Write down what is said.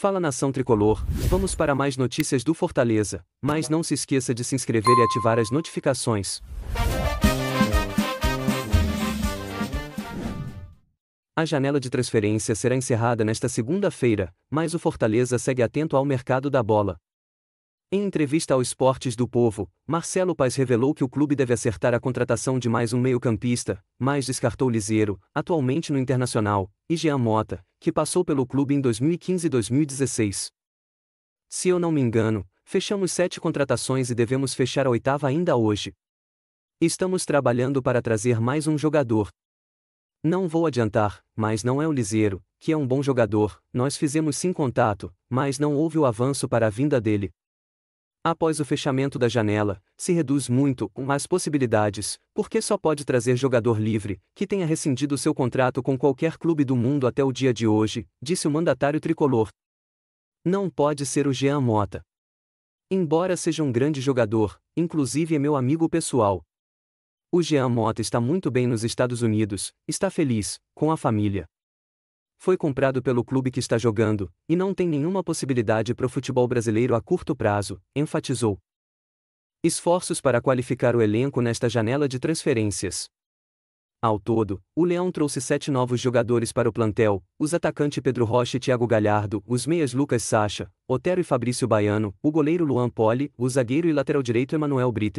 Fala nação tricolor, vamos para mais notícias do Fortaleza, mas não se esqueça de se inscrever e ativar as notificações. A janela de transferência será encerrada nesta segunda-feira, mas o Fortaleza segue atento ao mercado da bola, em entrevista ao Esportes do Povo, Marcelo Paes revelou que o clube deve acertar a contratação de mais um meio-campista, mas descartou Liseiro, atualmente no Internacional, e Jean Mota, que passou pelo clube em 2015 e 2016. Se eu não me engano, fechamos sete contratações e devemos fechar a oitava ainda hoje. Estamos trabalhando para trazer mais um jogador. Não vou adiantar, mas não é o Liseiro, que é um bom jogador, nós fizemos sim contato, mas não houve o avanço para a vinda dele. Após o fechamento da janela, se reduz muito as possibilidades, porque só pode trazer jogador livre, que tenha rescindido seu contrato com qualquer clube do mundo até o dia de hoje, disse o mandatário tricolor. Não pode ser o Jean Mota. Embora seja um grande jogador, inclusive é meu amigo pessoal. O Jean Mota está muito bem nos Estados Unidos, está feliz, com a família. Foi comprado pelo clube que está jogando, e não tem nenhuma possibilidade para o futebol brasileiro a curto prazo, enfatizou. Esforços para qualificar o elenco nesta janela de transferências. Ao todo, o Leão trouxe sete novos jogadores para o plantel: os atacantes Pedro Rocha e Thiago Galhardo, os meias Lucas Sacha, Otero e Fabrício Baiano, o goleiro Luan Poli, o zagueiro e lateral direito Emanuel Briter.